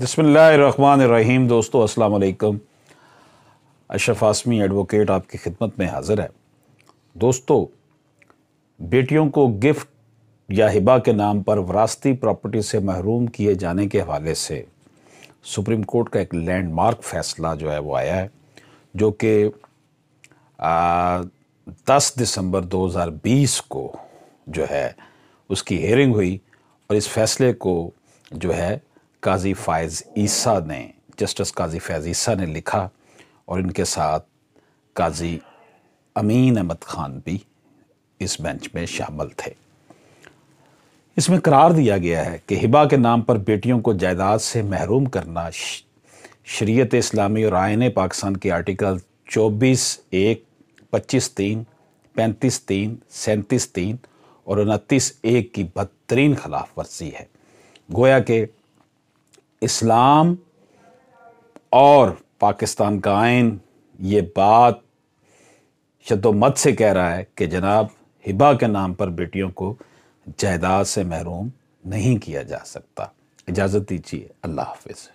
बसमीम दोस्तों अस्सलाम वालेकुम अशरफ आसमी एडवोकेट आपकी खिदमत में हाज़िर है दोस्तों बेटियों को गिफ्ट या हिबा के नाम पर वरासती प्रॉपर्टी से महरूम किए जाने के हवाले से सुप्रीम कोर्ट का एक लैंडमार्क फ़ैसला जो है वो आया है जो कि दस दिसंबर 2020 को जो है उसकी हेयरिंग हुई और इस फैसले को जो है काजी फ़ायज़ ईसा ने जस्टिस काजी फैज़ ईसा ने लिखा और इनके साथ काजी अमीन अहमद खान भी इस बेंच में शामिल थे इसमें करार दिया गया है कि हिबा के नाम पर बेटियों को जायदाद से महरूम करना शरीयत इस्लामी और आयन पाकिस्तान के आर्टिकल 24 एक 25 तीन 35 तीन सैंतीस तीन और उनतीस एक की बदतरीन खिलाफ वर्जी है गोया के इस्लाम और पाकिस्तान का आइन ये बात शदोमत से कह रहा है कि जनाब हिबा के नाम पर बेटियों को जायदाद से महरूम नहीं किया जा सकता इजाज़त दीजिए अल्लाह हाफिज़